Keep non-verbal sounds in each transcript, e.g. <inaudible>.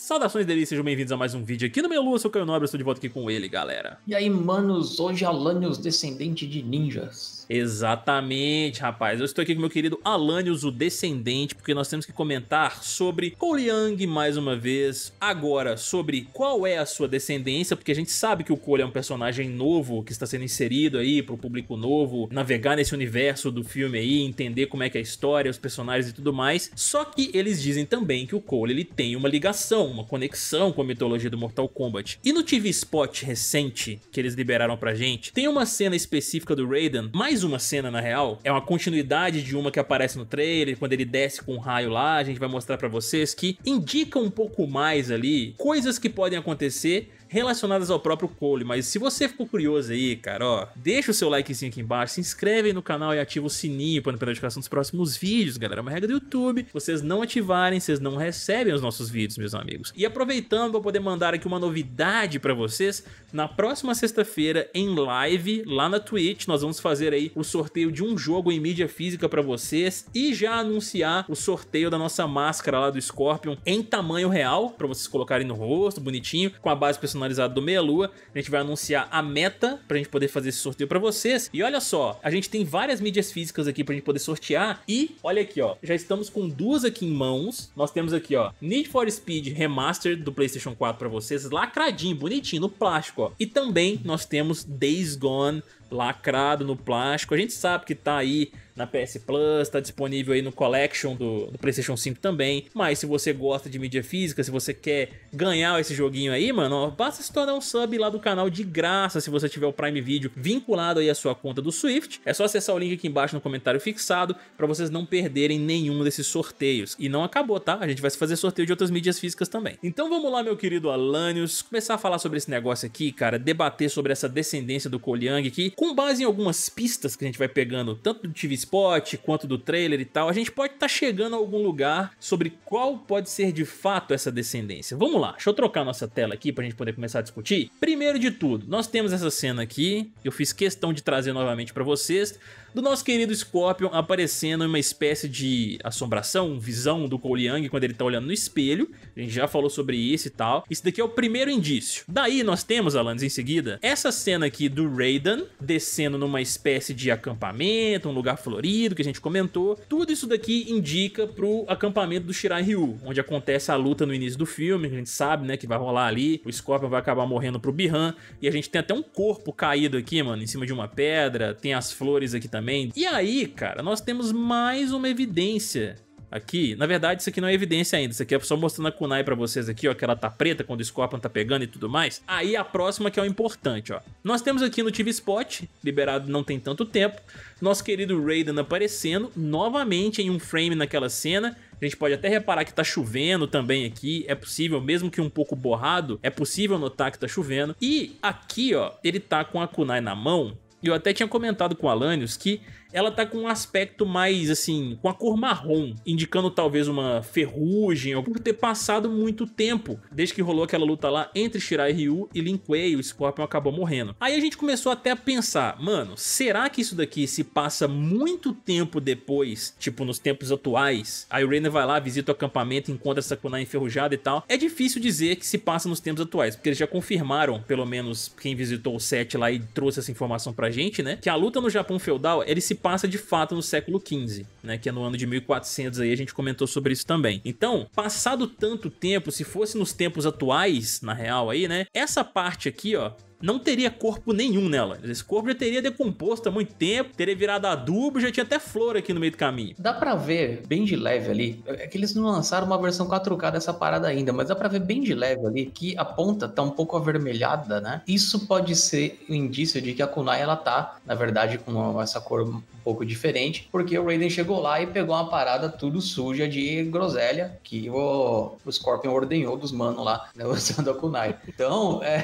Saudações delícias, sejam bem-vindos a mais um vídeo aqui no meu Lua, sou o Caio Nobre, estou de volta aqui com ele, galera. E aí, manos, hoje é Alanios, descendente de ninjas. Exatamente, rapaz. Eu estou aqui com meu querido Alanios, o descendente, porque nós temos que comentar sobre Koliang mais uma vez, agora sobre qual é a sua descendência, porque a gente sabe que o Cole é um personagem novo que está sendo inserido aí para o público novo, navegar nesse universo do filme aí, entender como é que é a história, os personagens e tudo mais. Só que eles dizem também que o Cole ele tem uma ligação uma conexão com a mitologia do Mortal Kombat. E no TV Spot recente que eles liberaram pra gente, tem uma cena específica do Raiden, mais uma cena na real, é uma continuidade de uma que aparece no trailer, quando ele desce com um raio lá, a gente vai mostrar pra vocês, que indica um pouco mais ali coisas que podem acontecer relacionadas ao próprio Cole. Mas se você ficou curioso aí, cara, ó, deixa o seu likezinho aqui embaixo, se inscreve aí no canal e ativa o sininho para não perder a notificação dos próximos vídeos, galera. É uma regra do YouTube. Vocês não ativarem, vocês não recebem os nossos vídeos, meus amigos. E aproveitando para poder mandar aqui uma novidade para vocês, na próxima sexta-feira em live lá na Twitch, nós vamos fazer aí o sorteio de um jogo em mídia física para vocês e já anunciar o sorteio da nossa máscara lá do Scorpion em tamanho real para vocês colocarem no rosto, bonitinho, com a base personalizada personalizado do Meia Lua. A gente vai anunciar a meta pra gente poder fazer esse sorteio para vocês. E olha só, a gente tem várias mídias físicas aqui pra gente poder sortear. E olha aqui, ó, já estamos com duas aqui em mãos. Nós temos aqui, ó, Need for Speed Remastered do PlayStation 4 para vocês, lacradinho, bonitinho, no plástico, ó. E também nós temos Days Gone lacrado no plástico. A gente sabe que tá aí na PS Plus, tá disponível aí no Collection do, do, PlayStation 5 também. Mas se você gosta de mídia física, se você quer ganhar esse joguinho aí, mano, ó, basta se tornar um sub lá do canal de graça se você tiver o Prime Video vinculado aí à sua conta do Swift. É só acessar o link aqui embaixo no comentário fixado para vocês não perderem nenhum desses sorteios. E não acabou, tá? A gente vai fazer sorteio de outras mídias físicas também. Então vamos lá, meu querido Alanios, começar a falar sobre esse negócio aqui, cara, debater sobre essa descendência do Koliang que com base em algumas pistas que a gente vai pegando, tanto do TV Spot quanto do trailer e tal, a gente pode estar tá chegando a algum lugar sobre qual pode ser de fato essa descendência. Vamos lá, deixa eu trocar nossa tela aqui para a gente poder começar a discutir. Primeiro de tudo, nós temos essa cena aqui, eu fiz questão de trazer novamente para vocês do nosso querido Scorpion aparecendo em uma espécie de assombração, visão do Cole Young quando ele tá olhando no espelho. A gente já falou sobre isso e tal. Isso daqui é o primeiro indício. Daí nós temos, Alanis, em seguida, essa cena aqui do Raiden descendo numa espécie de acampamento, um lugar florido que a gente comentou. Tudo isso daqui indica pro acampamento do Shirai Ryu, onde acontece a luta no início do filme, a gente sabe, né, que vai rolar ali. O Scorpion vai acabar morrendo pro Bihan e a gente tem até um corpo caído aqui, mano, em cima de uma pedra. Tem as flores aqui também e aí, cara, nós temos mais uma evidência aqui. Na verdade, isso aqui não é evidência ainda. Isso aqui é só mostrando a kunai pra vocês aqui, ó, que ela tá preta quando o Scorpion tá pegando e tudo mais. Aí a próxima que é o importante, ó. Nós temos aqui no TV Spot, liberado não tem tanto tempo, nosso querido Raiden aparecendo novamente em um frame naquela cena. A gente pode até reparar que tá chovendo também aqui, é possível, mesmo que um pouco borrado, é possível notar que tá chovendo. E aqui, ó, ele tá com a kunai na mão, eu até tinha comentado com o Alanios que ela tá com um aspecto mais assim, com a cor marrom, indicando talvez uma ferrugem, ou por ter passado muito tempo desde que rolou aquela luta lá entre Shirai Ryu e Lin Kuei, o Scorpion acabou morrendo. Aí a gente começou até a pensar, mano, será que isso daqui se passa muito tempo depois, tipo nos tempos atuais? Aí o Reiner vai lá, visita o acampamento, encontra essa kunai enferrujada e tal. É difícil dizer que se passa nos tempos atuais, porque eles já confirmaram, pelo menos quem visitou o set lá e trouxe essa informação pra gente, né? Que a luta no Japão feudal, ele se passa de fato no século XV, né, que é no ano de 1400 aí, a gente comentou sobre isso também. Então, passado tanto tempo, se fosse nos tempos atuais, na real aí, né, essa parte aqui, ó, não teria corpo nenhum nela. Esse corpo já teria decomposto há muito tempo, teria virado adubo, já tinha até flor aqui no meio do caminho. Dá pra ver bem de leve ali, é que eles não lançaram uma versão 4K dessa parada ainda, mas dá pra ver bem de leve ali que a ponta tá um pouco avermelhada, né? Isso pode ser um indício de que a Kunai, ela tá, na verdade, com essa cor um pouco diferente, porque o Raiden chegou lá e pegou uma parada tudo suja de groselha que o, o Scorpion ordenhou dos manos lá, né, <laughs> usando a Kunai. Então, é...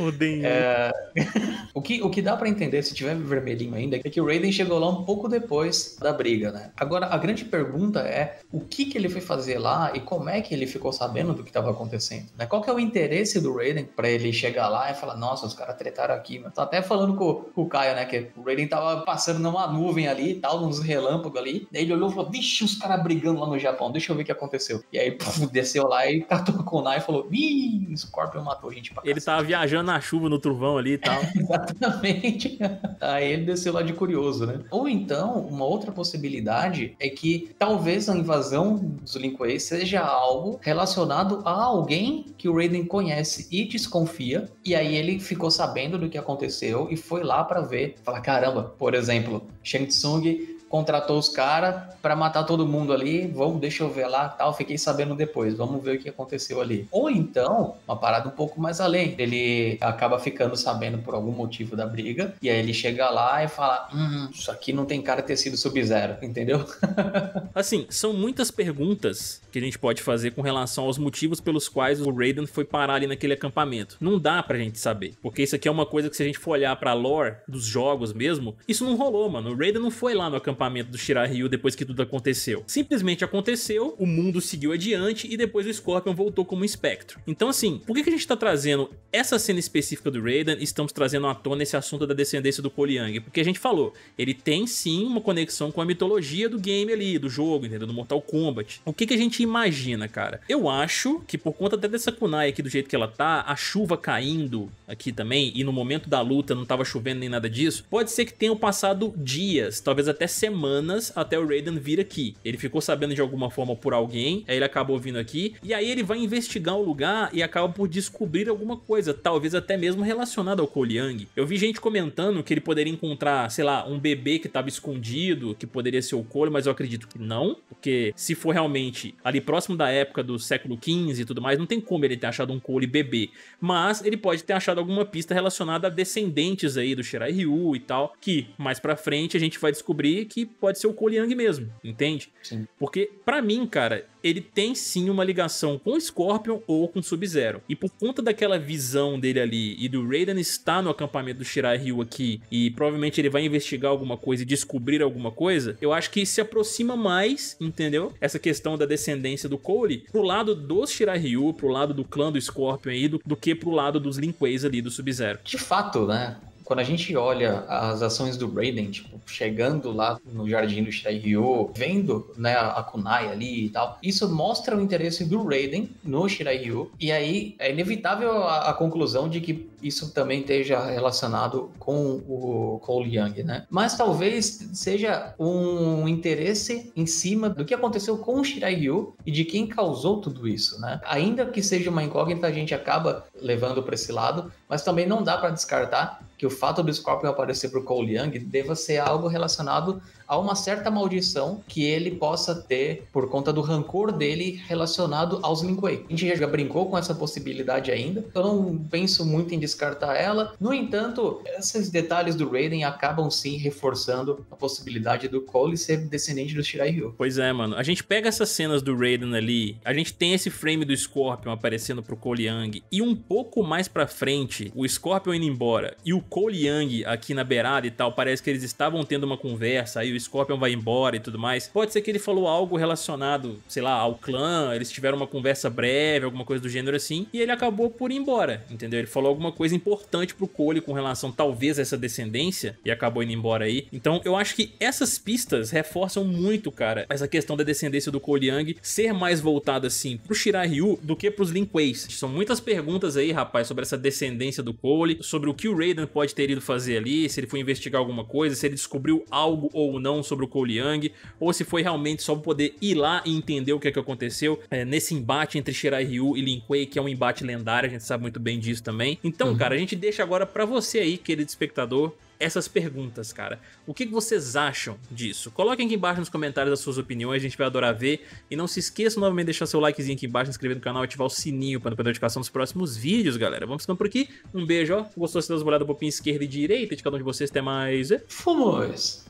Odenhou. É... <laughs> o, que, o que dá para entender, se tiver vermelhinho ainda, é que o Raiden chegou lá um pouco depois da briga, né? Agora, a grande pergunta é o que, que ele foi fazer lá e como é que ele ficou sabendo do que estava acontecendo, né? Qual que é o interesse do Raiden para ele chegar lá e falar, nossa, os caras tretaram aqui, mano. Tô até falando com, com, o Caio, né? Que o Raiden tava passando numa nuvem ali e tal, uns relâmpagos ali. Daí ele olhou e falou, vixe, os caras brigando lá no Japão, deixa eu ver o que aconteceu. E aí, <laughs> puf, desceu lá e catou com o Nai e falou, ih, o Scorpion matou a gente pra Ele tava viajando na chuva no trovão ali e tal. É, <laughs> exatamente. Aí ele desceu lá de curioso, né? Ou então, uma outra possibilidade é que talvez a invasão dos Linquei seja algo relacionado a alguém que o Raiden conhece e desconfia, e aí ele ficou sabendo do que aconteceu e foi lá para ver, falar, caramba, por exemplo, Shang Tsung contratou os caras para matar todo mundo ali, vamos, deixa eu ver lá, tal, fiquei sabendo depois, vamos ver o que aconteceu ali. Ou então, uma parada um pouco mais além, ele acaba ficando sabendo por algum motivo da briga, e aí ele chega lá e fala, hum, isso aqui não tem cara de ter sido Sub-Zero, entendeu? <laughs> assim, são muitas perguntas que a gente pode fazer com relação aos motivos pelos quais o Raiden foi parar ali naquele acampamento. Não dá pra gente saber, porque isso aqui é uma coisa que se a gente for olhar pra lore dos jogos mesmo, isso não rolou, mano. O Raiden não foi lá no acampamento acampamento do Ryu depois que tudo aconteceu. Simplesmente aconteceu, o mundo seguiu adiante e depois o Scorpion voltou como espectro. Então assim, por que, que a gente tá trazendo essa cena específica do Raiden e estamos trazendo à tona esse assunto da descendência do Poliang? Porque a gente falou, ele tem sim uma conexão com a mitologia do game ali, do jogo, entendeu? Do Mortal Kombat. O que, que a gente imagina, cara? Eu acho que por conta até dessa kunai aqui do jeito que ela tá, a chuva caindo aqui também e no momento da luta não tava chovendo nem nada disso, pode ser que tenham passado dias, talvez até semanas semanas até o Raiden vir aqui. Ele ficou sabendo de alguma forma por alguém, aí ele acabou vindo aqui, e aí ele vai investigar o lugar e acaba por descobrir alguma coisa, talvez até mesmo relacionada ao Cole Eu vi gente comentando que ele poderia encontrar, sei lá, um bebê que estava escondido, que poderia ser o Cole, mas eu acredito que não, porque se for realmente ali próximo da época do século XV e tudo mais, não tem como ele ter achado um Cole bebê, mas ele pode ter achado alguma pista relacionada a descendentes aí do Shirai Ryu e tal, que mais pra frente a gente vai descobrir que que pode ser o Cole Young mesmo, entende? Sim. Porque, para mim, cara, ele tem sim uma ligação com o Scorpion ou com Sub-Zero. E por conta daquela visão dele ali e do Raiden estar no acampamento do Shirai Ryu aqui e provavelmente ele vai investigar alguma coisa e descobrir alguma coisa, eu acho que se aproxima mais, entendeu? Essa questão da descendência do Cole pro lado dos Shirai Ryu, pro lado do clã do Scorpion aí, do, do que pro lado dos Linquays ali do Sub-Zero. De fato, né? quando a gente olha as ações do Raiden, tipo, chegando lá no jardim do Ryu, vendo né, a kunai ali e tal, isso mostra o interesse do Raiden no Ryu. e aí é inevitável a, a conclusão de que isso também esteja relacionado com o Cole Young, né? Mas talvez seja um interesse em cima do que aconteceu com o Ryu e de quem causou tudo isso, né? Ainda que seja uma incógnita, a gente acaba levando para esse lado, mas também não dá para descartar que o fato do Scorpion aparecer para o Cole Young deva ser algo relacionado a uma certa maldição que ele possa ter por conta do rancor dele relacionado aos Linguei. A gente já brincou com essa possibilidade ainda, eu não penso muito em descartar ela. No entanto, esses detalhes do Raiden acabam sim reforçando a possibilidade do Cole ser descendente do Shirai Ryu. Pois é, mano. A gente pega essas cenas do Raiden ali, a gente tem esse frame do Scorpion aparecendo para o Cole Young e um pouco mais para frente, o Scorpion indo embora e o Cole Young aqui na beirada e tal, parece que eles estavam tendo uma conversa, aí o Scorpion vai embora e tudo mais. Pode ser que ele falou algo relacionado, sei lá, ao clã, eles tiveram uma conversa breve, alguma coisa do gênero assim, e ele acabou por ir embora, entendeu? Ele falou alguma coisa importante pro Cole com relação talvez a essa descendência e acabou indo embora aí. Então eu acho que essas pistas reforçam muito, cara, essa questão da descendência do Cole Young ser mais voltada assim pro Shirahyu do que pros Lin Kueis. São muitas perguntas aí, rapaz, sobre essa descendência do Cole, sobre o que o Raiden pode ter ido fazer ali, se ele foi investigar alguma coisa, se ele descobriu algo ou não sobre o Cole Young, ou se foi realmente só poder ir lá e entender o que é que aconteceu é, nesse embate entre Shirai Ryu e Lin Kuei, que é um embate lendário, a gente sabe muito bem disso também. Então, uhum. cara, a gente deixa agora para você aí, querido espectador, essas perguntas, cara. O que vocês acham disso? Coloquem aqui embaixo nos comentários as suas opiniões, a gente vai adorar ver. E não se esqueça novamente de deixar seu likezinho aqui embaixo, inscrever no canal, e ativar o sininho para não perder a notificação dos próximos vídeos, galera. Vamos ficando por aqui. Um beijo, ó. Gostou? Se dá uma olhada um pouquinho esquerda e direita de cada um de vocês. Até mais. Fomos!